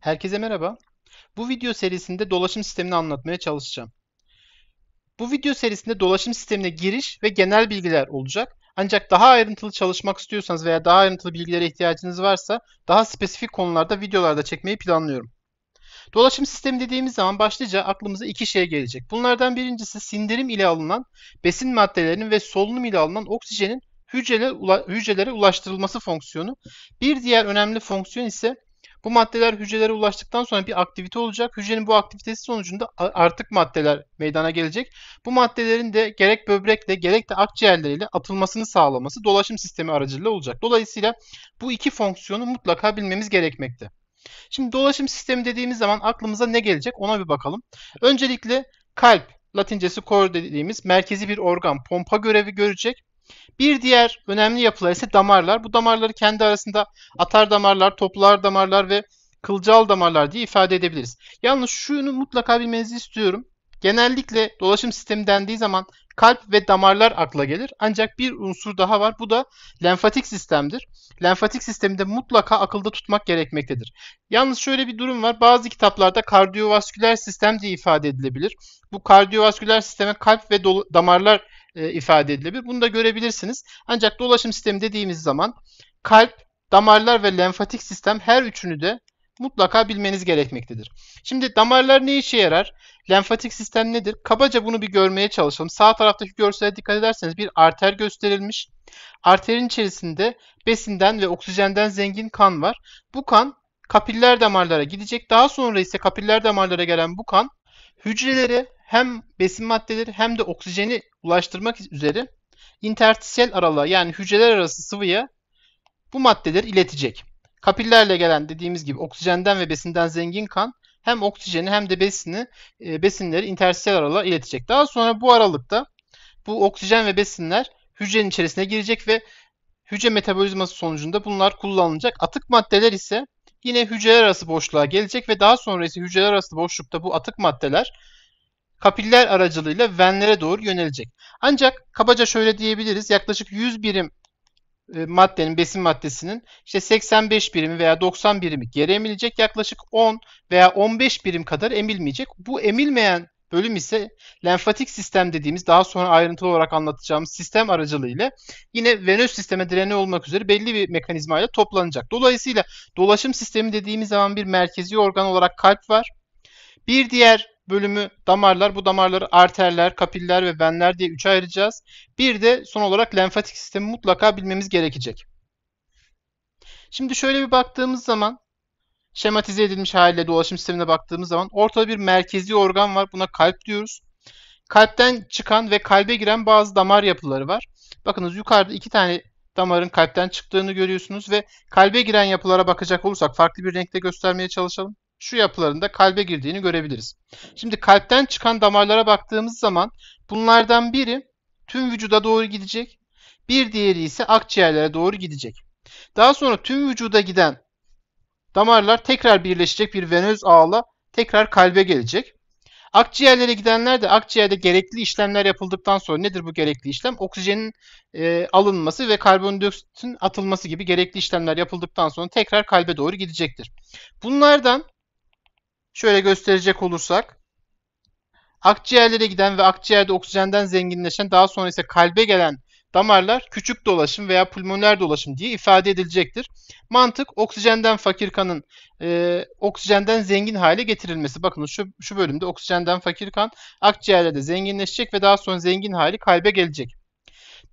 Herkese merhaba. Bu video serisinde dolaşım sistemini anlatmaya çalışacağım. Bu video serisinde dolaşım sistemine giriş ve genel bilgiler olacak. Ancak daha ayrıntılı çalışmak istiyorsanız veya daha ayrıntılı bilgilere ihtiyacınız varsa daha spesifik konularda videolarda çekmeyi planlıyorum. Dolaşım sistemi dediğimiz zaman başlıca aklımıza iki şey gelecek. Bunlardan birincisi sindirim ile alınan besin maddelerinin ve solunum ile alınan oksijenin hücrelere ulaştırılması fonksiyonu. Bir diğer önemli fonksiyon ise bu maddeler hücrelere ulaştıktan sonra bir aktivite olacak. Hücrenin bu aktivitesi sonucunda artık maddeler meydana gelecek. Bu maddelerin de gerek böbrekle gerek de akciğerleriyle atılmasını sağlaması dolaşım sistemi aracılığıyla olacak. Dolayısıyla bu iki fonksiyonu mutlaka bilmemiz gerekmekte. Şimdi dolaşım sistemi dediğimiz zaman aklımıza ne gelecek ona bir bakalım. Öncelikle kalp, latincesi kor dediğimiz merkezi bir organ pompa görevi görecek. Bir diğer önemli yapılar ise damarlar. Bu damarları kendi arasında atar damarlar, toplar damarlar ve kılcal damarlar diye ifade edebiliriz. Yalnız şunu mutlaka bilmenizi istiyorum. Genellikle dolaşım sistemi dendiği zaman kalp ve damarlar akla gelir. Ancak bir unsur daha var. Bu da lenfatik sistemdir. Lenfatik sistemi de mutlaka akılda tutmak gerekmektedir. Yalnız şöyle bir durum var. Bazı kitaplarda kardiyovasküler sistem diye ifade edilebilir. Bu kardiyovasküler sisteme kalp ve damarlar e, ifade edilebilir. Bunu da görebilirsiniz. Ancak dolaşım sistemi dediğimiz zaman kalp, damarlar ve lenfatik sistem her üçünü de mutlaka bilmeniz gerekmektedir. Şimdi damarlar ne işe yarar? Lenfatik sistem nedir? Kabaca bunu bir görmeye çalışalım. Sağ taraftaki görsele dikkat ederseniz bir arter gösterilmiş. Arterin içerisinde besinden ve oksijenden zengin kan var. Bu kan kapiller damarlara gidecek. Daha sonra ise kapiller damarlara gelen bu kan hücrelere hem besin maddeleri hem de oksijeni ulaştırmak üzere interstisyel aralığa yani hücreler arası sıvıya bu maddeleri iletecek. Kapillerle gelen dediğimiz gibi oksijenden ve besinden zengin kan hem oksijeni hem de besini e, besinleri interstisyel aralığa iletecek. Daha sonra bu aralıkta bu oksijen ve besinler hücrenin içerisine girecek ve hücre metabolizması sonucunda bunlar kullanılacak. Atık maddeler ise yine hücreler arası boşluğa gelecek ve daha sonra ise hücreler arası boşlukta bu atık maddeler kapiller aracılığıyla venlere doğru yönelecek. Ancak kabaca şöyle diyebiliriz. Yaklaşık 100 birim e, maddenin, besin maddesinin işte 85 birimi veya 90 birimi geri emilecek. Yaklaşık 10 veya 15 birim kadar emilmeyecek. Bu emilmeyen bölüm ise lenfatik sistem dediğimiz daha sonra ayrıntılı olarak anlatacağımız sistem aracılığıyla yine venöz sisteme direne olmak üzere belli bir mekanizma ile toplanacak. Dolayısıyla dolaşım sistemi dediğimiz zaman bir merkezi organ olarak kalp var. Bir diğer bölümü damarlar. Bu damarları arterler, kapiller ve venler diye üçe ayıracağız. Bir de son olarak lenfatik sistemi mutlaka bilmemiz gerekecek. Şimdi şöyle bir baktığımız zaman şematize edilmiş haliyle dolaşım sistemine baktığımız zaman ortada bir merkezi organ var. Buna kalp diyoruz. Kalpten çıkan ve kalbe giren bazı damar yapıları var. Bakınız yukarıda iki tane damarın kalpten çıktığını görüyorsunuz ve kalbe giren yapılara bakacak olursak farklı bir renkte göstermeye çalışalım şu yapılarında kalbe girdiğini görebiliriz. Şimdi kalpten çıkan damarlara baktığımız zaman bunlardan biri tüm vücuda doğru gidecek. Bir diğeri ise akciğerlere doğru gidecek. Daha sonra tüm vücuda giden damarlar tekrar birleşecek bir venöz ağla tekrar kalbe gelecek. Akciğerlere gidenler de akciğerde gerekli işlemler yapıldıktan sonra nedir bu gerekli işlem? Oksijenin e, alınması ve karbondioksitin atılması gibi gerekli işlemler yapıldıktan sonra tekrar kalbe doğru gidecektir. Bunlardan Şöyle gösterecek olursak akciğerlere giden ve akciğerde oksijenden zenginleşen daha sonra ise kalbe gelen damarlar küçük dolaşım veya pulmoner dolaşım diye ifade edilecektir. Mantık oksijenden fakir kanın e, oksijenden zengin hale getirilmesi. Bakın şu, şu bölümde oksijenden fakir kan akciğerlerde zenginleşecek ve daha sonra zengin hali kalbe gelecek.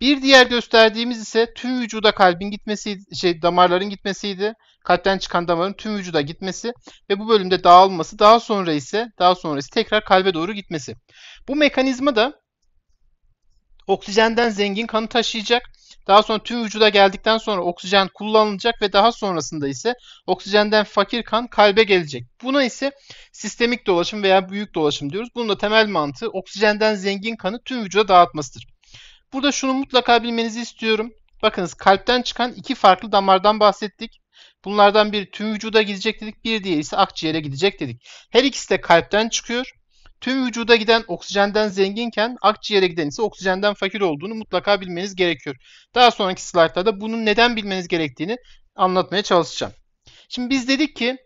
Bir diğer gösterdiğimiz ise tüm vücuda kalbin gitmesi, şey damarların gitmesiydi. Kalpten çıkan damarın tüm vücuda gitmesi ve bu bölümde dağılması, daha sonra ise daha sonrası tekrar kalbe doğru gitmesi. Bu mekanizma da oksijenden zengin kanı taşıyacak. Daha sonra tüm vücuda geldikten sonra oksijen kullanılacak ve daha sonrasında ise oksijenden fakir kan kalbe gelecek. Buna ise sistemik dolaşım veya büyük dolaşım diyoruz. Bunun da temel mantığı oksijenden zengin kanı tüm vücuda dağıtmasıdır. Burada şunu mutlaka bilmenizi istiyorum. Bakınız kalpten çıkan iki farklı damardan bahsettik. Bunlardan biri tüm vücuda gidecek dedik. Bir diğeri ise akciğere gidecek dedik. Her ikisi de kalpten çıkıyor. Tüm vücuda giden oksijenden zenginken akciğere giden ise oksijenden fakir olduğunu mutlaka bilmeniz gerekiyor. Daha sonraki slaytlarda bunun neden bilmeniz gerektiğini anlatmaya çalışacağım. Şimdi biz dedik ki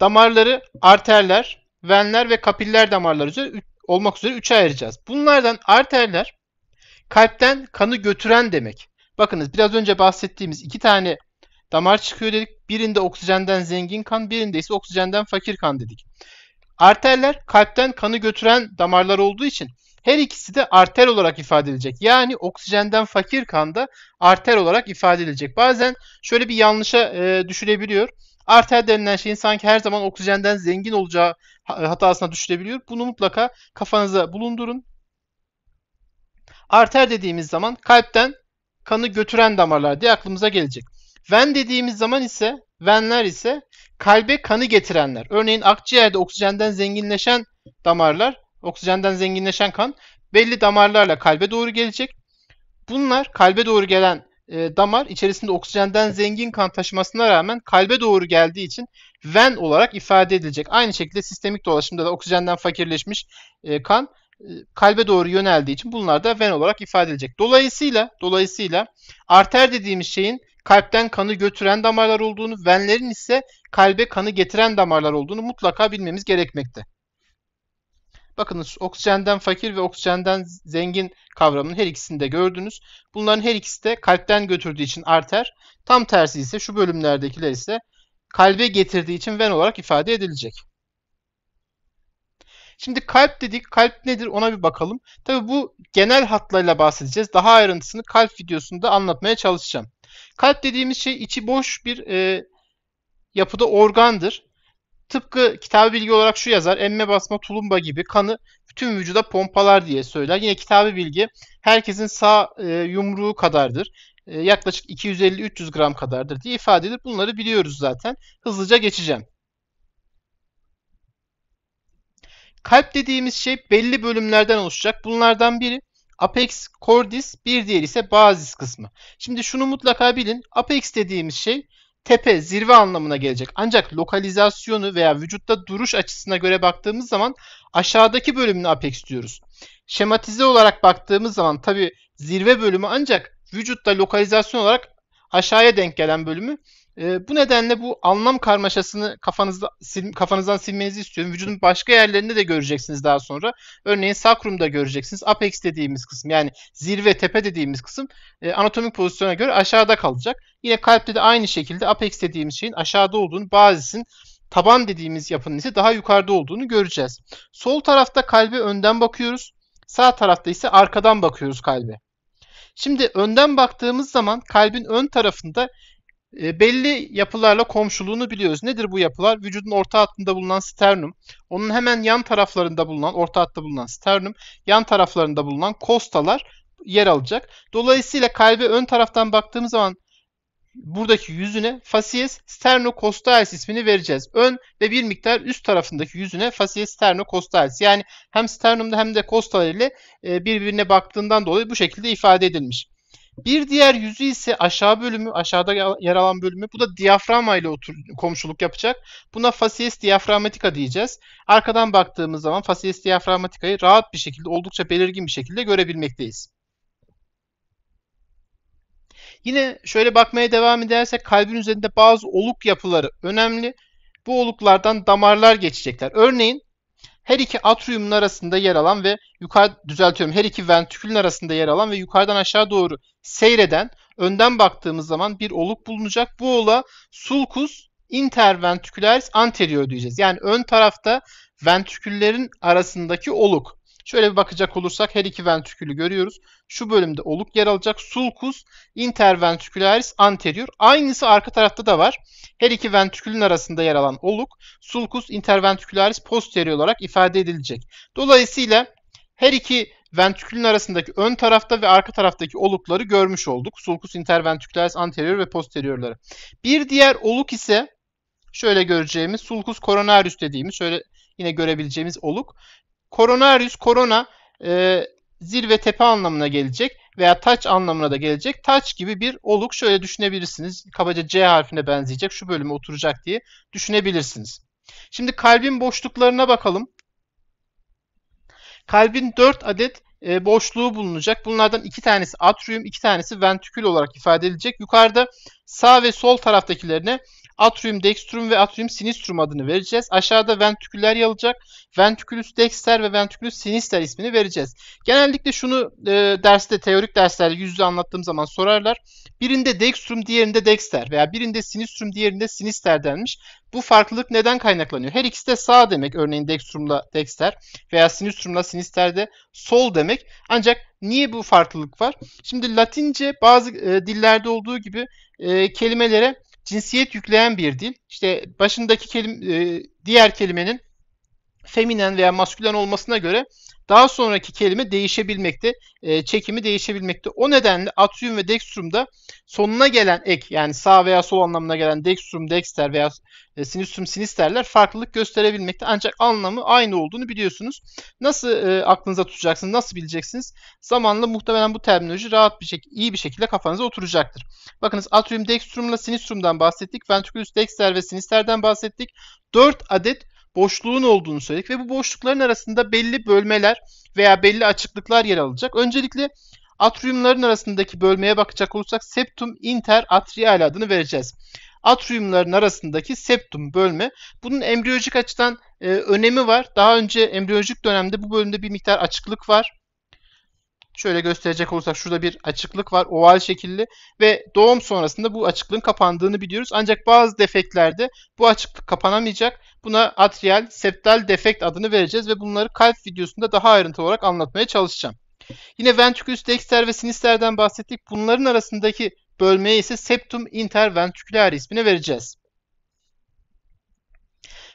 damarları arterler, venler ve kapiller damarları olmak üzere üçe ayıracağız. Bunlardan arterler Kalpten kanı götüren demek. Bakınız biraz önce bahsettiğimiz iki tane damar çıkıyor dedik. Birinde oksijenden zengin kan, birinde ise oksijenden fakir kan dedik. Arterler kalpten kanı götüren damarlar olduğu için her ikisi de arter olarak ifade edilecek. Yani oksijenden fakir kan da arter olarak ifade edilecek. Bazen şöyle bir yanlışa e, düşülebiliyor. Arter denilen şeyin sanki her zaman oksijenden zengin olacağı hatasına düşülebiliyor. Bunu mutlaka kafanıza bulundurun. Arter dediğimiz zaman kalpten kanı götüren damarlar diye aklımıza gelecek. Ven dediğimiz zaman ise venler ise kalbe kanı getirenler. Örneğin akciğerde oksijenden zenginleşen damarlar, oksijenden zenginleşen kan belli damarlarla kalbe doğru gelecek. Bunlar kalbe doğru gelen e, damar içerisinde oksijenden zengin kan taşımasına rağmen kalbe doğru geldiği için ven olarak ifade edilecek. Aynı şekilde sistemik dolaşımda da oksijenden fakirleşmiş e, kan e, kalbe doğru yöneldiği için bunlar da ven olarak ifade edilecek. Dolayısıyla dolayısıyla arter dediğimiz şeyin kalpten kanı götüren damarlar olduğunu, venlerin ise kalbe kanı getiren damarlar olduğunu mutlaka bilmemiz gerekmekte. Bakınız oksijenden fakir ve oksijenden zengin kavramının her ikisini de gördünüz. Bunların her ikisi de kalpten götürdüğü için arter, tam tersi ise şu bölümlerdekiler ise kalbe getirdiği için ven olarak ifade edilecek. Şimdi kalp dedik. Kalp nedir ona bir bakalım. Tabi bu genel hatlarıyla bahsedeceğiz. Daha ayrıntısını kalp videosunda anlatmaya çalışacağım. Kalp dediğimiz şey içi boş bir e, yapıda organdır. Tıpkı kitabı bilgi olarak şu yazar. Emme basma tulumba gibi kanı bütün vücuda pompalar diye söyler. Yine kitabı bilgi herkesin sağ e, yumruğu kadardır. E, yaklaşık 250-300 gram kadardır diye ifade edilir. Bunları biliyoruz zaten. Hızlıca geçeceğim. Kalp dediğimiz şey belli bölümlerden oluşacak. Bunlardan biri apex cordis, bir diğeri ise bazis kısmı. Şimdi şunu mutlaka bilin. Apex dediğimiz şey tepe, zirve anlamına gelecek. Ancak lokalizasyonu veya vücutta duruş açısına göre baktığımız zaman aşağıdaki bölümünü apex diyoruz. Şematize olarak baktığımız zaman tabi zirve bölümü ancak vücutta lokalizasyon olarak aşağıya denk gelen bölümü e, bu nedenle bu anlam karmaşasını kafanızda sil, kafanızdan silmenizi istiyorum. Vücudun başka yerlerinde de göreceksiniz daha sonra. Örneğin sakrumda göreceksiniz. Apex dediğimiz kısım yani zirve tepe dediğimiz kısım e, anatomik pozisyona göre aşağıda kalacak. Yine kalpte de aynı şekilde apex dediğimiz şeyin aşağıda olduğunu, bazisin taban dediğimiz yapının ise daha yukarıda olduğunu göreceğiz. Sol tarafta kalbe önden bakıyoruz. Sağ tarafta ise arkadan bakıyoruz kalbe. Şimdi önden baktığımız zaman kalbin ön tarafında e, belli yapılarla komşuluğunu biliyoruz. Nedir bu yapılar? Vücudun orta hattında bulunan sternum, onun hemen yan taraflarında bulunan, orta hatta bulunan sternum, yan taraflarında bulunan kostalar yer alacak. Dolayısıyla kalbe ön taraftan baktığımız zaman buradaki yüzüne fasies sternocostalis ismini vereceğiz. Ön ve bir miktar üst tarafındaki yüzüne fasies sternocostalis. Yani hem sternumda hem de kostalar ile e, birbirine baktığından dolayı bu şekilde ifade edilmiş. Bir diğer yüzü ise aşağı bölümü, aşağıda yer alan bölümü. Bu da diyaframa ile otur, komşuluk yapacak. Buna fasies diyaframatika diyeceğiz. Arkadan baktığımız zaman fasies diyaframatikayı rahat bir şekilde, oldukça belirgin bir şekilde görebilmekteyiz. Yine şöyle bakmaya devam edersek kalbin üzerinde bazı oluk yapıları önemli. Bu oluklardan damarlar geçecekler. Örneğin her iki atriumun arasında yer alan ve yukarı düzeltiyorum her iki ventrikülün arasında yer alan ve yukarıdan aşağı doğru seyreden önden baktığımız zaman bir oluk bulunacak. Bu ola sulcus interventricularis anterior diyeceğiz. Yani ön tarafta ventriküllerin arasındaki oluk. Şöyle bir bakacak olursak her iki ventrikülü görüyoruz. Şu bölümde oluk yer alacak. Sulcus interventricularis anterior. Aynısı arka tarafta da var. Her iki ventrikülün arasında yer alan oluk sulcus interventricularis posterior olarak ifade edilecek. Dolayısıyla her iki ventrikülün arasındaki ön tarafta ve arka taraftaki olukları görmüş olduk. Sulcus interventricularis anterior ve posteriorları. Bir diğer oluk ise şöyle göreceğimiz sulcus coronarius dediğimiz şöyle yine görebileceğimiz oluk. Koronarius korona e, zirve tepe anlamına gelecek veya taç anlamına da gelecek. Taç gibi bir oluk şöyle düşünebilirsiniz. Kabaca C harfine benzeyecek. Şu bölüme oturacak diye düşünebilirsiniz. Şimdi kalbin boşluklarına bakalım. Kalbin 4 adet e, boşluğu bulunacak. Bunlardan iki tanesi atrium, iki tanesi ventrikül olarak ifade edilecek. Yukarıda sağ ve sol taraftakilerine atrium dextrum ve atrium sinistrum adını vereceğiz. Aşağıda ventriküller yer alacak. dexter ve ventricülus sinister ismini vereceğiz. Genellikle şunu e, derste teorik derslerde yüzde anlattığım zaman sorarlar. Birinde dextrum diğerinde dexter veya birinde sinistrum diğerinde sinister denmiş. Bu farklılık neden kaynaklanıyor? Her ikisi de sağ demek. Örneğin dextrumla dexter veya sinistrumla sinister de sol demek. Ancak niye bu farklılık var? Şimdi Latince bazı e, dillerde olduğu gibi e, kelimelere cinsiyet yükleyen bir dil. İşte başındaki kelim, e, diğer kelimenin feminen veya maskülen olmasına göre daha sonraki kelime değişebilmekte, e, çekimi değişebilmekte. O nedenle atrium ve dextrum'da sonuna gelen ek yani sağ veya sol anlamına gelen dextrum, dexter veya e, sinistrum, sinisterler farklılık gösterebilmekte. Ancak anlamı aynı olduğunu biliyorsunuz. Nasıl e, aklınıza tutacaksınız, nasıl bileceksiniz? Zamanla muhtemelen bu terminoloji rahat bir şekilde, iyi bir şekilde kafanıza oturacaktır. Bakınız atrium, dextrum ile sinistrum'dan bahsettik. Ventriculus, dexter ve sinisterden bahsettik. 4 adet boşluğun olduğunu söyledik ve bu boşlukların arasında belli bölmeler veya belli açıklıklar yer alacak. Öncelikle atriumların arasındaki bölmeye bakacak olursak septum inter atrial adını vereceğiz. Atriumların arasındaki septum bölme. Bunun embriyolojik açıdan e, önemi var. Daha önce embriyolojik dönemde bu bölümde bir miktar açıklık var. Şöyle gösterecek olursak şurada bir açıklık var oval şekilli ve doğum sonrasında bu açıklığın kapandığını biliyoruz. Ancak bazı defeklerde bu açıklık kapanamayacak. Buna atrial septal defekt adını vereceğiz ve bunları kalp videosunda daha ayrıntılı olarak anlatmaya çalışacağım. Yine ventricus dexter ve sinisterden bahsettik. Bunların arasındaki bölmeye ise septum interventricularis ismini vereceğiz.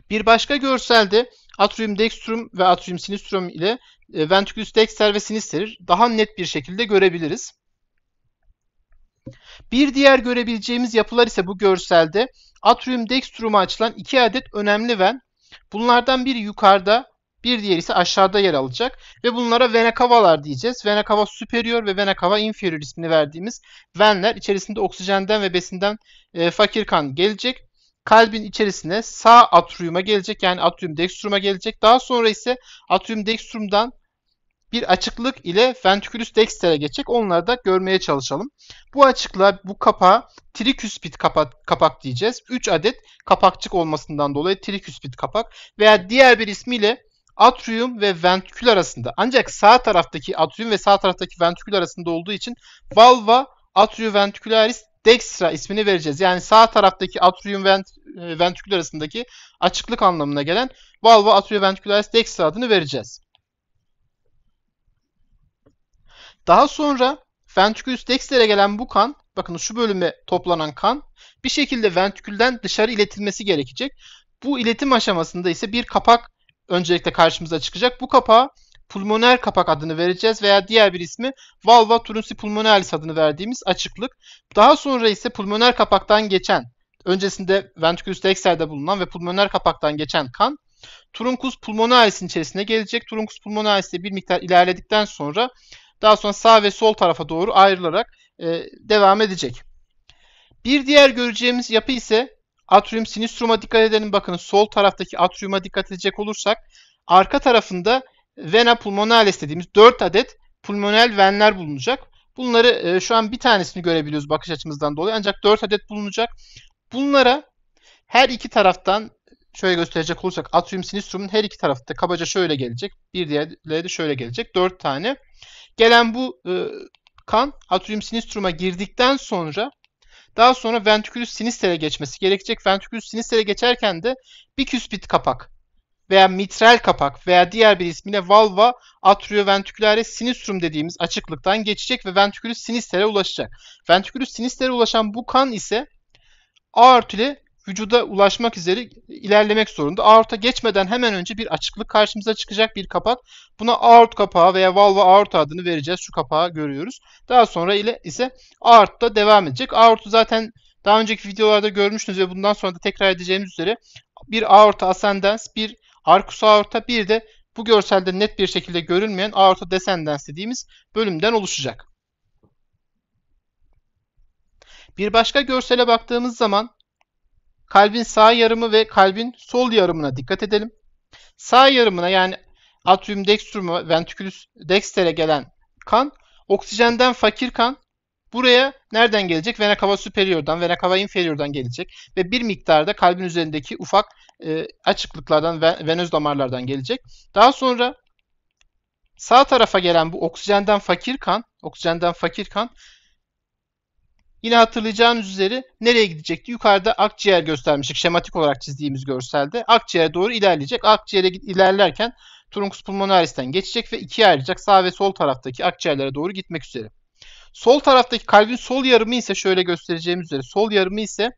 Bir başka görselde atrium dextrum ve atrium sinistrum ile e, ventriculus dexter ve sinister daha net bir şekilde görebiliriz. Bir diğer görebileceğimiz yapılar ise bu görselde atrium dextrum'a açılan iki adet önemli ven. Bunlardan biri yukarıda, bir diğeri ise aşağıda yer alacak ve bunlara vena cavalar diyeceğiz. Vena cava superior ve vena cava inferior ismini verdiğimiz venler içerisinde oksijenden ve besinden e, fakir kan gelecek kalbin içerisine sağ atriuma gelecek. Yani atrium dextruma gelecek. Daha sonra ise atrium dextrumdan bir açıklık ile ventriculus dexter'e geçecek. Onları da görmeye çalışalım. Bu açıkla bu kapağa tricuspid kapak, kapak diyeceğiz. 3 adet kapakçık olmasından dolayı tricuspid kapak veya diğer bir ismiyle atrium ve ventrikül arasında. Ancak sağ taraftaki atrium ve sağ taraftaki ventrikül arasında olduğu için valva atrioventricularis dextra ismini vereceğiz. Yani sağ taraftaki atrium vent e, ventrikül arasındaki açıklık anlamına gelen valva atrium atrioventricularis dextra adını vereceğiz. Daha sonra ventricülüs dextra'ya gelen bu kan, bakın şu bölüme toplanan kan bir şekilde ventrikülden dışarı iletilmesi gerekecek. Bu iletim aşamasında ise bir kapak öncelikle karşımıza çıkacak. Bu kapağı pulmoner kapak adını vereceğiz veya diğer bir ismi valva turunsi pulmonalis adını verdiğimiz açıklık. Daha sonra ise pulmoner kapaktan geçen, öncesinde ventrikülüs dexter'de bulunan ve pulmoner kapaktan geçen kan Trunkus pulmonalis'in içerisine gelecek. Trunkus pulmonalis ile bir miktar ilerledikten sonra daha sonra sağ ve sol tarafa doğru ayrılarak e, devam edecek. Bir diğer göreceğimiz yapı ise atrium sinistruma dikkat edelim. Bakın sol taraftaki atriuma dikkat edecek olursak arka tarafında vena pulmonalis dediğimiz 4 adet pulmonel venler bulunacak. Bunları e, şu an bir tanesini görebiliyoruz bakış açımızdan dolayı ancak 4 adet bulunacak. Bunlara her iki taraftan şöyle gösterecek olursak atrium sinistrumun her iki tarafı da kabaca şöyle gelecek. Bir diğerleri de şöyle gelecek. 4 tane. Gelen bu e, kan atrium sinistruma girdikten sonra daha sonra ventrikülüs sinister'e geçmesi gerekecek. Ventrikülüs sinister'e geçerken de bir küspit kapak veya mitral kapak veya diğer bir ismiyle valva atrioventikülare sinistrum dediğimiz açıklıktan geçecek ve ventikülüs sinistere ulaşacak. Ventikülüs sinistere ulaşan bu kan ise aort ile vücuda ulaşmak üzere ilerlemek zorunda. Aorta geçmeden hemen önce bir açıklık karşımıza çıkacak bir kapak. Buna aort kapağı veya valva aorta adını vereceğiz. Şu kapağı görüyoruz. Daha sonra ile ise aortta devam edecek. Aortu zaten daha önceki videolarda görmüştünüz ve bundan sonra da tekrar edeceğimiz üzere bir aorta ascendens, bir Arkus aorta bir de bu görselde net bir şekilde görünmeyen aorta descendens dediğimiz bölümden oluşacak. Bir başka görsele baktığımız zaman kalbin sağ yarımı ve kalbin sol yarımına dikkat edelim. Sağ yarımına yani atrium dextrumu ventriculus dextere gelen kan oksijenden fakir kan Buraya nereden gelecek? Vena cava superior'dan, vena cava inferior'dan gelecek ve bir miktarda kalbin üzerindeki ufak e, açıklıklardan, venöz damarlardan gelecek. Daha sonra sağ tarafa gelen bu oksijenden fakir kan, oksijenden fakir kan Yine hatırlayacağınız üzere nereye gidecekti? Yukarıda akciğer göstermiştik. Şematik olarak çizdiğimiz görselde. Akciğere doğru ilerleyecek. Akciğere ilerlerken trunkus pulmonaris'ten geçecek ve ikiye ayrılacak. Sağ ve sol taraftaki akciğerlere doğru gitmek üzere. Sol taraftaki kalbin sol yarımı ise şöyle göstereceğim üzere sol yarımı ise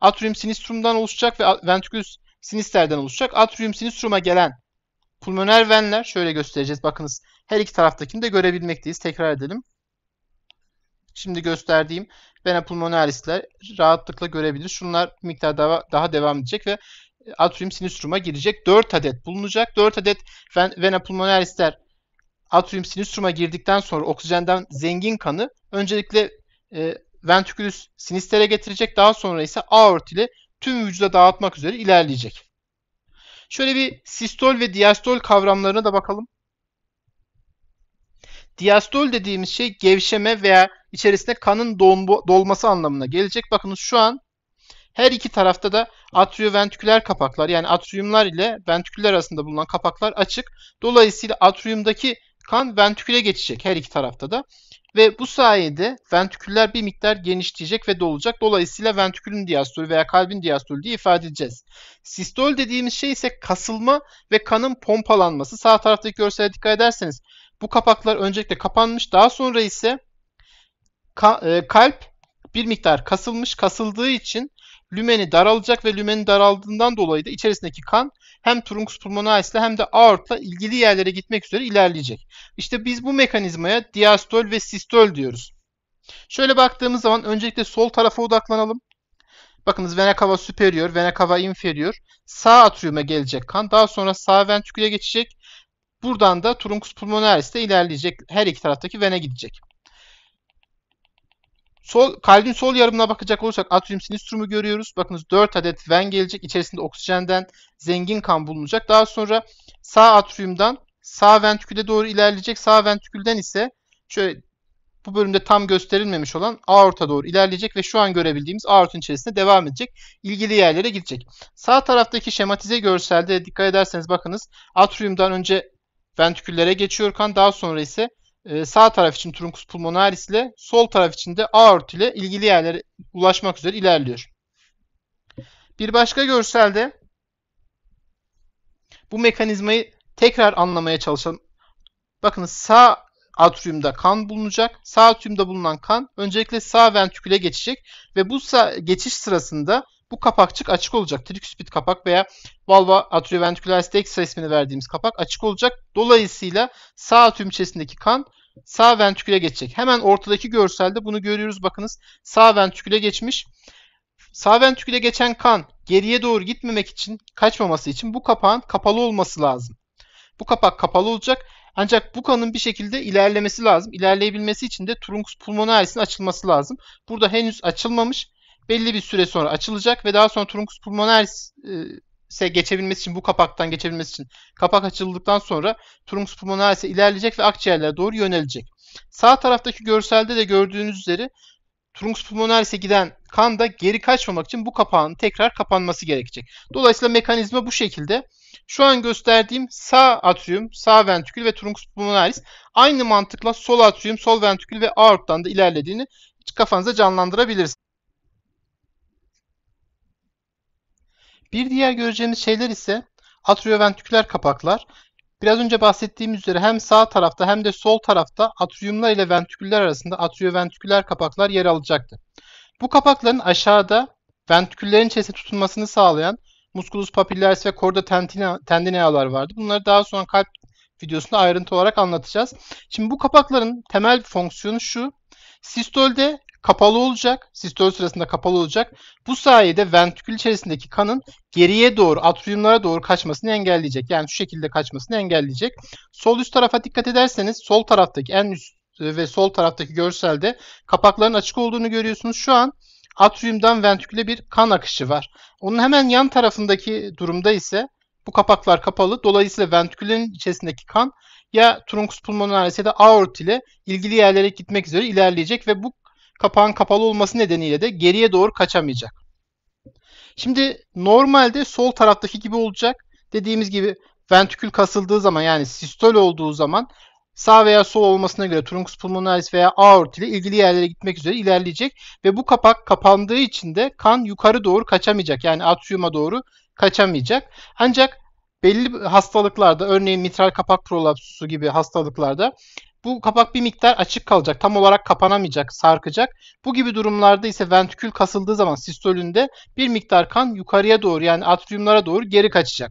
atrium sinistrumdan oluşacak ve ventriküs sinisterden oluşacak. Atrium sinistruma gelen pulmoner venler şöyle göstereceğiz. Bakınız her iki taraftakini de görebilmekteyiz. Tekrar edelim. Şimdi gösterdiğim vena pulmonarisler rahatlıkla görebilir. Şunlar bir miktar daha, daha devam edecek ve e, atrium sinistruma girecek. 4 adet bulunacak. 4 adet vena pulmonarisler atrium sinistruma girdikten sonra oksijenden zengin kanı öncelikle e, ventrikülüs sinistere getirecek. Daha sonra ise aort ile tüm vücuda dağıtmak üzere ilerleyecek. Şöyle bir sistol ve diastol kavramlarına da bakalım. Diastol dediğimiz şey gevşeme veya içerisinde kanın dolma, dolması anlamına gelecek. Bakınız şu an her iki tarafta da atrioventriküler kapaklar yani atriumlar ile ventriküler arasında bulunan kapaklar açık. Dolayısıyla atriumdaki kan ventiküle geçecek her iki tarafta da. Ve bu sayede ventiküller bir miktar genişleyecek ve dolacak. Dolayısıyla ventikülün diastolü veya kalbin diastolü diye ifade edeceğiz. Sistol dediğimiz şey ise kasılma ve kanın pompalanması. Sağ taraftaki görsele dikkat ederseniz bu kapaklar öncelikle kapanmış. Daha sonra ise ka e, kalp bir miktar kasılmış. Kasıldığı için lümeni daralacak ve lümeni daraldığından dolayı da içerisindeki kan hem truncus pulmonalis'le hem de aorta ilgili yerlere gitmek üzere ilerleyecek. İşte biz bu mekanizmaya diastol ve sistol diyoruz. Şöyle baktığımız zaman öncelikle sol tarafa odaklanalım. Bakınız vena cava superior, vena cava inferior. Sağ atriyuma gelecek kan. Daha sonra sağ ventriküle geçecek. Buradan da truncus pulmonalis de ilerleyecek. Her iki taraftaki vene gidecek. Sol, kalbin sol yarımına bakacak olursak atrium sinistrumu görüyoruz. Bakınız 4 adet ven gelecek. İçerisinde oksijenden zengin kan bulunacak. Daha sonra sağ atriumdan sağ ventriküle doğru ilerleyecek. Sağ ventrikülden ise şöyle bu bölümde tam gösterilmemiş olan aorta doğru ilerleyecek ve şu an görebildiğimiz aortun içerisinde devam edecek. ilgili yerlere gidecek. Sağ taraftaki şematize görselde dikkat ederseniz bakınız atriumdan önce ventriküllere geçiyor kan daha sonra ise ee, sağ taraf için truncus pulmonaris ile sol taraf için de aort ile ilgili yerlere ulaşmak üzere ilerliyor. Bir başka görselde bu mekanizmayı tekrar anlamaya çalışalım. Bakın sağ atriumda kan bulunacak. Sağ atriumda bulunan kan öncelikle sağ ventriküle geçecek ve bu geçiş sırasında bu kapakçık açık olacak. Tricuspid kapak veya valva atrioventrikular steksa ismini verdiğimiz kapak açık olacak. Dolayısıyla sağ tümçesindeki kan sağ ventriküle geçecek. Hemen ortadaki görselde bunu görüyoruz. Bakınız sağ ventriküle geçmiş. Sağ ventriküle geçen kan geriye doğru gitmemek için, kaçmaması için bu kapağın kapalı olması lazım. Bu kapak kapalı olacak. Ancak bu kanın bir şekilde ilerlemesi lazım. İlerleyebilmesi için de trunkus pulmonaris'in açılması lazım. Burada henüz açılmamış belli bir süre sonra açılacak ve daha sonra truncus pulmonaris'e e, geçebilmesi için bu kapaktan geçebilmesi için kapak açıldıktan sonra truncus pulmonaris'e ilerleyecek ve akciğerlere doğru yönelecek. Sağ taraftaki görselde de gördüğünüz üzere truncus pulmonaris'e giden kan da geri kaçmamak için bu kapağın tekrar kapanması gerekecek. Dolayısıyla mekanizma bu şekilde. Şu an gösterdiğim sağ atrium, sağ ventrikül ve truncus pulmonaris aynı mantıkla sol atrium, sol ventrikül ve aorttan da ilerlediğini kafanıza canlandırabilirsiniz. Bir diğer göreceğimiz şeyler ise atrioventriküler kapaklar. Biraz önce bahsettiğim üzere hem sağ tarafta hem de sol tarafta atriyumlar ile ventriküller arasında atrioventriküler kapaklar yer alacaktı. Bu kapakların aşağıda ventriküllerin içerisinde tutunmasını sağlayan musculus papillaris ve corda tendinealar vardı. Bunları daha sonra kalp videosunda ayrıntı olarak anlatacağız. Şimdi bu kapakların temel fonksiyonu şu. Sistolde kapalı olacak. Sistol sırasında kapalı olacak. Bu sayede ventrikül içerisindeki kanın geriye doğru, atriyumlara doğru kaçmasını engelleyecek. Yani şu şekilde kaçmasını engelleyecek. Sol üst tarafa dikkat ederseniz sol taraftaki en üst ve sol taraftaki görselde kapakların açık olduğunu görüyorsunuz. Şu an atriyumdan ventriküle bir kan akışı var. Onun hemen yan tarafındaki durumda ise bu kapaklar kapalı. Dolayısıyla ventrikülün içerisindeki kan ya trunkus pulmonalis ya da aort ile ilgili yerlere gitmek üzere ilerleyecek ve bu Kapağın kapalı olması nedeniyle de geriye doğru kaçamayacak. Şimdi normalde sol taraftaki gibi olacak. Dediğimiz gibi ventrikül kasıldığı zaman yani sistol olduğu zaman sağ veya sol olmasına göre truncus pulmonalis veya aort ile ilgili yerlere gitmek üzere ilerleyecek ve bu kapak kapandığı için de kan yukarı doğru kaçamayacak. Yani atriuma doğru kaçamayacak. Ancak belli hastalıklarda örneğin mitral kapak prolapsusu gibi hastalıklarda bu kapak bir miktar açık kalacak. Tam olarak kapanamayacak, sarkacak. Bu gibi durumlarda ise ventrikül kasıldığı zaman sistolünde bir miktar kan yukarıya doğru yani atriyumlara doğru geri kaçacak.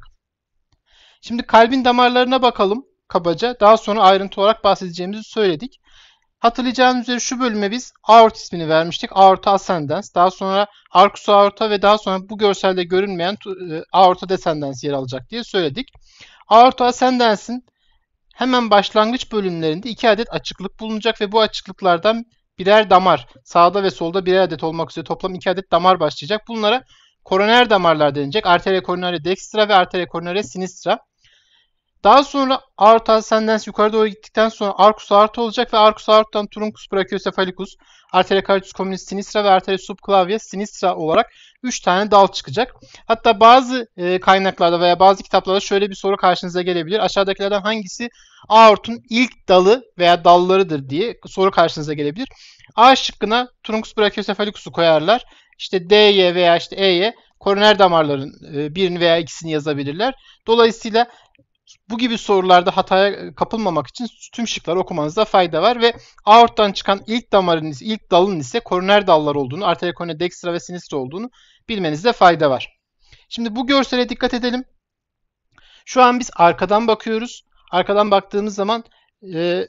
Şimdi kalbin damarlarına bakalım kabaca. Daha sonra ayrıntı olarak bahsedeceğimizi söyledik. Hatırlayacağınız üzere şu bölüme biz aort ismini vermiştik. Aorta ascendens. Daha sonra arcus aorta ve daha sonra bu görselde görünmeyen e, aorta descendens yer alacak diye söyledik. Aorta ascendensin Hemen başlangıç bölümlerinde iki adet açıklık bulunacak ve bu açıklıklardan birer damar, sağda ve solda birer adet olmak üzere toplam iki adet damar başlayacak. Bunlara koroner damarlar denilecek. Arteria coronare dextra ve arteria coronare sinistra. Daha sonra aort ascendens yukarı doğru gittikten sonra arcus aorta olacak ve arcus aorttan truncus brachiocephalicus, arteria carotis communis sinistra ve arteria subclavia sinistra olarak 3 tane dal çıkacak. Hatta bazı e, kaynaklarda veya bazı kitaplarda şöyle bir soru karşınıza gelebilir. Aşağıdakilerden hangisi aortun ilk dalı veya dallarıdır diye soru karşınıza gelebilir. A şıkkına truncus brachiocephalicus'u koyarlar. İşte D'ye veya işte E'ye koroner damarların e, birini veya ikisini yazabilirler. Dolayısıyla bu gibi sorularda hataya kapılmamak için tüm şıkları okumanızda fayda var ve aorttan çıkan ilk damarınız, ilk dalın ise koroner dallar olduğunu, arteria koroner dextra ve sinistra olduğunu bilmenizde fayda var. Şimdi bu görsele dikkat edelim. Şu an biz arkadan bakıyoruz. Arkadan baktığımız zaman e,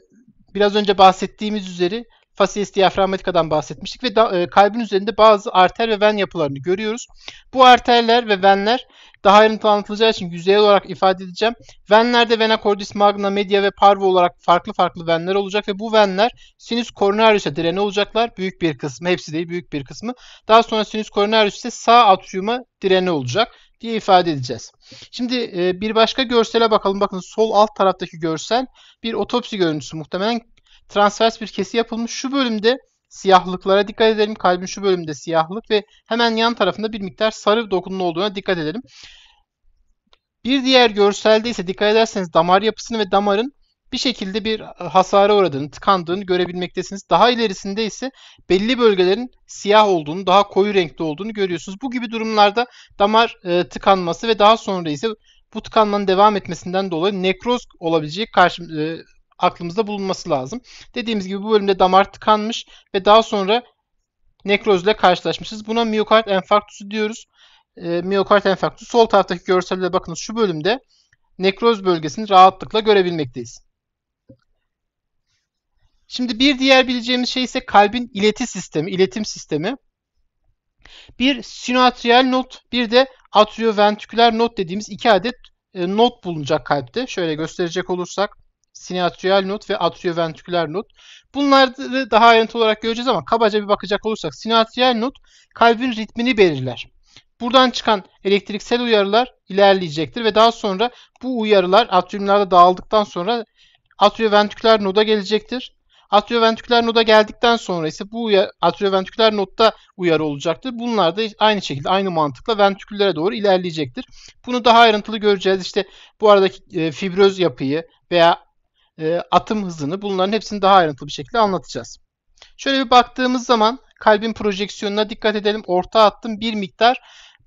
biraz önce bahsettiğimiz üzere fasies diyafragmatikadan bahsetmiştik ve da, e, kalbin üzerinde bazı arter ve ven yapılarını görüyoruz. Bu arterler ve venler daha ayrıntılı anlatılacağı için yüzey olarak ifade edeceğim. Venlerde vena cordis magna, media ve parvo olarak farklı farklı venler olacak ve bu venler sinüs koronaris'e direne olacaklar. Büyük bir kısmı, hepsi değil büyük bir kısmı. Daha sonra sinüs koronaris ise sağ atriuma direne olacak diye ifade edeceğiz. Şimdi e, bir başka görsele bakalım. Bakın sol alt taraftaki görsel bir otopsi görüntüsü muhtemelen transvers bir kesi yapılmış. Şu bölümde siyahlıklara dikkat edelim. Kalbin şu bölümünde siyahlık ve hemen yan tarafında bir miktar sarı dokunun olduğuna dikkat edelim. Bir diğer görselde ise dikkat ederseniz damar yapısını ve damarın bir şekilde bir e, hasara uğradığını, tıkandığını görebilmektesiniz. Daha ilerisinde ise belli bölgelerin siyah olduğunu, daha koyu renkli olduğunu görüyorsunuz. Bu gibi durumlarda damar e, tıkanması ve daha sonra ise bu tıkanmanın devam etmesinden dolayı nekroz olabileceği karşı, e, aklımızda bulunması lazım. Dediğimiz gibi bu bölümde damar tıkanmış ve daha sonra nekrozla karşılaşmışız. Buna miyokard enfarktüsü diyoruz. E, miyokard enfarktüsü sol taraftaki görselde bakınız şu bölümde nekroz bölgesini rahatlıkla görebilmekteyiz. Şimdi bir diğer bileceğimiz şey ise kalbin ileti sistemi, iletim sistemi. Bir sinoatrial not, bir de atrioventriküler not dediğimiz iki adet e, not bulunacak kalpte. Şöyle gösterecek olursak sinatriyal not ve atrioventriküler not. Bunları daha ayrıntılı olarak göreceğiz ama kabaca bir bakacak olursak sinatriyal not kalbin ritmini belirler. Buradan çıkan elektriksel uyarılar ilerleyecektir ve daha sonra bu uyarılar atriyumlarda dağıldıktan sonra atrioventriküler noda gelecektir. Atrioventriküler noda geldikten sonra ise bu atrioventriküler notta uyarı olacaktır. Bunlar da aynı şekilde aynı mantıkla ventriküllere doğru ilerleyecektir. Bunu daha ayrıntılı göreceğiz. İşte bu aradaki e, fibroz yapıyı veya e, atım hızını bunların hepsini daha ayrıntılı bir şekilde anlatacağız. Şöyle bir baktığımız zaman kalbin projeksiyonuna dikkat edelim. Orta hattın bir miktar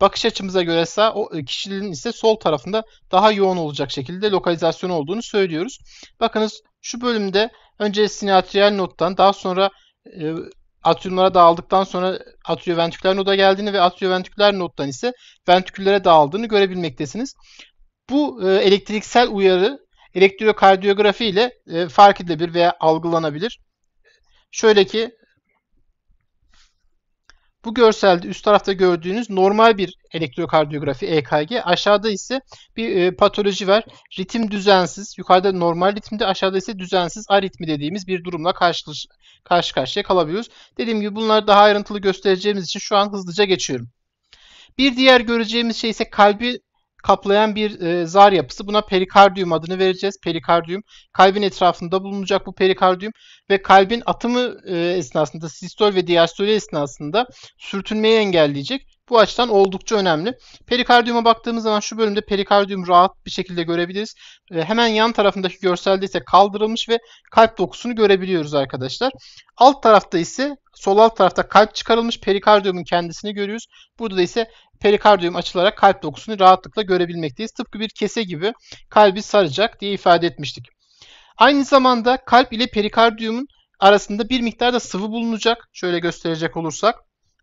bakış açımıza göre ise o e, kişinin ise sol tarafında daha yoğun olacak şekilde lokalizasyon olduğunu söylüyoruz. Bakınız şu bölümde önce sinatriyel nottan daha sonra e, atriyumlara dağıldıktan sonra atrioventriküler noda geldiğini ve atrioventriküler nottan ise ventriküllere dağıldığını görebilmektesiniz. Bu e, elektriksel uyarı elektrokardiyografi ile e, fark edilebilir veya algılanabilir. Şöyle ki bu görselde üst tarafta gördüğünüz normal bir elektrokardiyografi EKG. Aşağıda ise bir e, patoloji var. Ritim düzensiz. Yukarıda normal ritimde aşağıda ise düzensiz aritmi dediğimiz bir durumla karşı, karşı karşıya kalabiliyoruz. Dediğim gibi bunları daha ayrıntılı göstereceğimiz için şu an hızlıca geçiyorum. Bir diğer göreceğimiz şey ise kalbi kaplayan bir e, zar yapısı. Buna perikardiyum adını vereceğiz. Perikardiyum kalbin etrafında bulunacak bu perikardiyum ve kalbin atımı e, esnasında sistol ve diastole esnasında sürtünmeyi engelleyecek. Bu açıdan oldukça önemli. Perikardiyuma baktığımız zaman şu bölümde perikardiyum rahat bir şekilde görebiliriz. Ee, hemen yan tarafındaki görselde ise kaldırılmış ve kalp dokusunu görebiliyoruz arkadaşlar. Alt tarafta ise sol alt tarafta kalp çıkarılmış perikardiyumun kendisini görüyoruz. Burada da ise perikardiyum açılarak kalp dokusunu rahatlıkla görebilmekteyiz. Tıpkı bir kese gibi kalbi saracak diye ifade etmiştik. Aynı zamanda kalp ile perikardiyumun arasında bir miktar da sıvı bulunacak. Şöyle gösterecek olursak.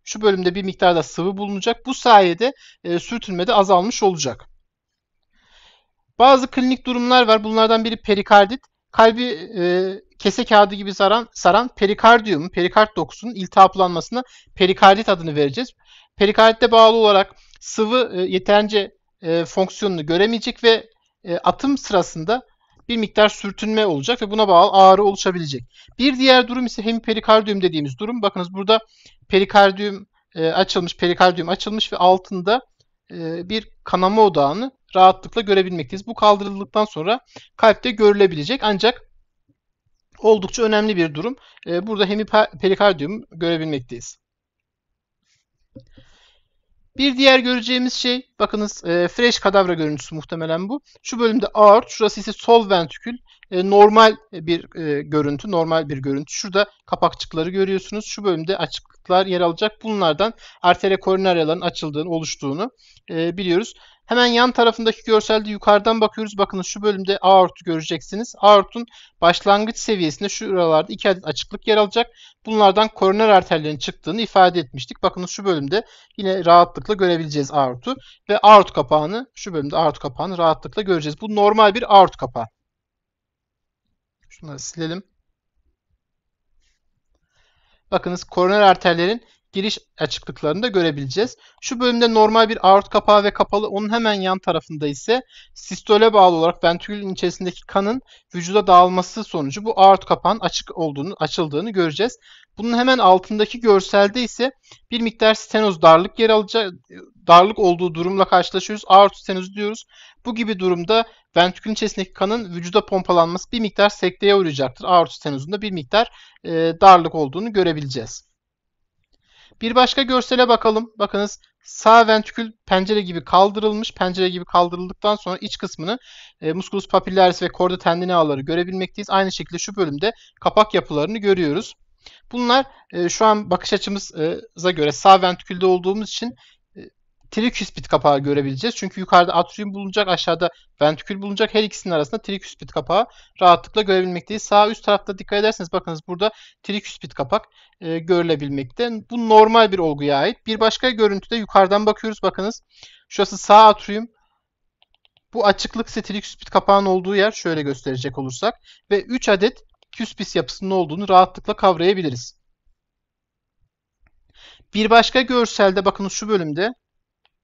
Şu bölümde bir miktarda sıvı bulunacak. Bu sayede e, sürtünme de azalmış olacak. Bazı klinik durumlar var. Bunlardan biri perikardit. Kalbi e, kese kağıdı gibi saran, saran perikardiyumun, perikard dokusunun iltihaplanmasına perikardit adını vereceğiz. Perikardite bağlı olarak sıvı e, yeterince e, fonksiyonunu göremeyecek ve e, atım sırasında bir miktar sürtünme olacak ve buna bağlı ağrı oluşabilecek. Bir diğer durum ise hemiperikardiyum dediğimiz durum. Bakınız burada perikardiyum e, açılmış, perikardiyum açılmış ve altında e, bir kanama odağını rahatlıkla görebilmekteyiz. Bu kaldırıldıktan sonra kalpte görülebilecek ancak oldukça önemli bir durum. E, burada hemiperikardiyum görebilmekteyiz. Bir diğer göreceğimiz şey, bakınız e, fresh kadavra görüntüsü muhtemelen bu. Şu bölümde aort, şurası ise sol tükül e, normal bir e, görüntü, normal bir görüntü. Şurada kapakçıkları görüyorsunuz. Şu bölümde açıklıklar yer alacak. Bunlardan artere koronaryaların açıldığını, oluştuğunu e, biliyoruz. Hemen yan tarafındaki görselde yukarıdan bakıyoruz. Bakın şu bölümde aortu göreceksiniz. Aortun başlangıç seviyesinde şu şuralarda iki adet açıklık yer alacak. Bunlardan koroner arterlerin çıktığını ifade etmiştik. Bakın şu bölümde yine rahatlıkla görebileceğiz aortu ve aort kapağını şu bölümde aort kapağını rahatlıkla göreceğiz. Bu normal bir aort kapağı. Şunları silelim. Bakınız koroner arterlerin giriş açıklıklarında görebileceğiz. Şu bölümde normal bir aort kapağı ve kapalı onun hemen yan tarafında ise sistole bağlı olarak ventrikülün içerisindeki kanın vücuda dağılması sonucu bu aort kapağın açık olduğunu, açıldığını göreceğiz. Bunun hemen altındaki görselde ise bir miktar stenoz darlık yer alacak darlık olduğu durumla karşılaşıyoruz. Aort stenoz diyoruz. Bu gibi durumda ventrikülün içerisindeki kanın vücuda pompalanması bir miktar sekteye uğrayacaktır. Aort stenozunda bir miktar e, darlık olduğunu görebileceğiz. Bir başka görsele bakalım. Bakınız sağ ventrikül pencere gibi kaldırılmış. Pencere gibi kaldırıldıktan sonra iç kısmını e, musculus papillaris ve korda tendini ağları görebilmekteyiz. Aynı şekilde şu bölümde kapak yapılarını görüyoruz. Bunlar e, şu an bakış açımıza göre sağ ventrikülde olduğumuz için triküspid kapağı görebileceğiz. Çünkü yukarıda atrium bulunacak, aşağıda ventrikül bulunacak. Her ikisinin arasında triküspid kapağı rahatlıkla görebilmekteyiz. Sağ üst tarafta dikkat ederseniz bakınız burada triküspid kapak e, görülebilmekte. Bu normal bir olguya ait. Bir başka görüntüde yukarıdan bakıyoruz bakınız. Şurası sağ atrium, bu açıklık ise triküspit kapağın olduğu yer şöyle gösterecek olursak ve 3 adet küspis yapısının olduğunu rahatlıkla kavrayabiliriz. Bir başka görselde bakınız şu bölümde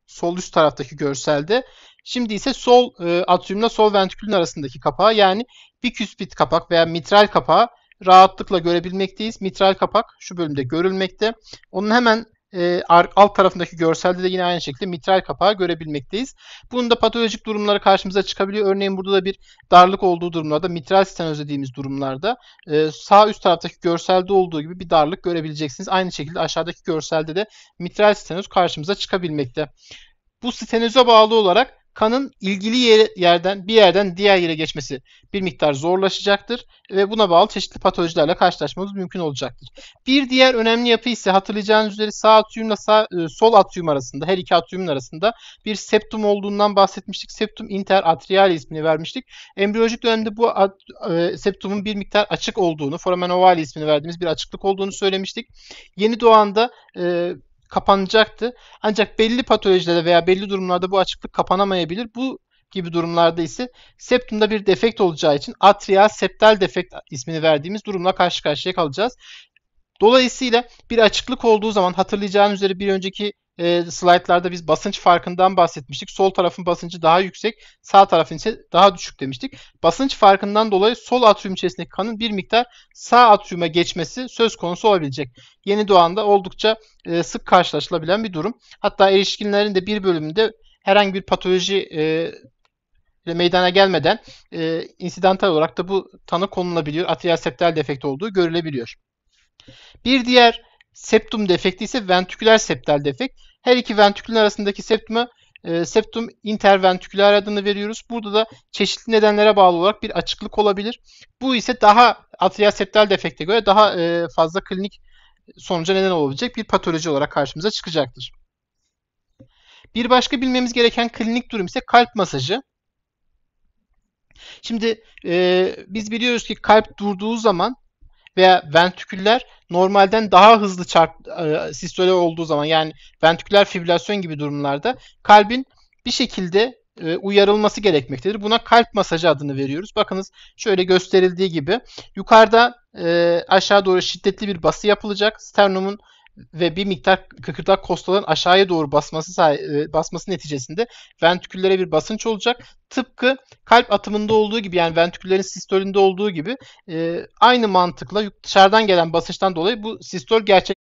sol üst taraftaki görselde. Şimdi ise sol e, atriumla sol ventrikülün arasındaki kapağı yani bir biküspit kapak veya mitral kapağı rahatlıkla görebilmekteyiz. Mitral kapak şu bölümde görülmekte. Onun hemen ee, alt tarafındaki görselde de yine aynı şekilde mitral kapağı görebilmekteyiz. Bunun da patolojik durumları karşımıza çıkabiliyor. Örneğin burada da bir darlık olduğu durumlarda mitral stenoz dediğimiz durumlarda e, sağ üst taraftaki görselde olduğu gibi bir darlık görebileceksiniz. Aynı şekilde aşağıdaki görselde de mitral stenoz karşımıza çıkabilmekte. Bu stenoza bağlı olarak kanın ilgili yere, yerden bir yerden diğer yere geçmesi bir miktar zorlaşacaktır ve buna bağlı çeşitli patolojilerle karşılaşmamız mümkün olacaktır. Bir diğer önemli yapı ise hatırlayacağınız üzere sağ atriumla sağ, e, sol atrium arasında her iki atriumun arasında bir septum olduğundan bahsetmiştik. Septum interatrial ismini vermiştik. Embriyolojik dönemde bu at, e, septumun bir miktar açık olduğunu, foramen ovale ismini verdiğimiz bir açıklık olduğunu söylemiştik. Yeni doğanda e, kapanacaktı. Ancak belli patolojilerde veya belli durumlarda bu açıklık kapanamayabilir. Bu gibi durumlarda ise septumda bir defekt olacağı için atrial septal defekt ismini verdiğimiz durumla karşı karşıya kalacağız. Dolayısıyla bir açıklık olduğu zaman hatırlayacağınız üzere bir önceki e, slaytlarda biz basınç farkından bahsetmiştik. Sol tarafın basıncı daha yüksek, sağ tarafın ise daha düşük demiştik. Basınç farkından dolayı sol atrium içerisindeki kanın bir miktar sağ atriuma geçmesi söz konusu olabilecek. Yeni doğanda oldukça e, sık karşılaşılabilen bir durum. Hatta erişkinlerin de bir bölümünde herhangi bir patoloji e, meydana gelmeden e, insidantal olarak da bu tanı konulabiliyor. Atrial septal defekt olduğu görülebiliyor. Bir diğer Septum defekti ise ventriküler septal defekt. Her iki ventrikülün arasındaki septuma e, septum interventriküler adını veriyoruz. Burada da çeşitli nedenlere bağlı olarak bir açıklık olabilir. Bu ise daha atrial septal defekte göre daha e, fazla klinik sonuca neden olabilecek bir patoloji olarak karşımıza çıkacaktır. Bir başka bilmemiz gereken klinik durum ise kalp masajı. Şimdi e, biz biliyoruz ki kalp durduğu zaman veya ventriküller normalden daha hızlı çarp e, sistole olduğu zaman yani ventriküler fibrilasyon gibi durumlarda kalbin bir şekilde e, uyarılması gerekmektedir. Buna kalp masajı adını veriyoruz. Bakınız şöyle gösterildiği gibi yukarıda e, aşağı doğru şiddetli bir bası yapılacak. Sternumun ve bir miktar kıkırdak kostaların aşağıya doğru basması e, basması neticesinde ventriküllere bir basınç olacak. Tıpkı kalp atımında olduğu gibi yani ventriküllerin sistolünde olduğu gibi e, aynı mantıkla dışarıdan gelen basınçtan dolayı bu sistol gerçek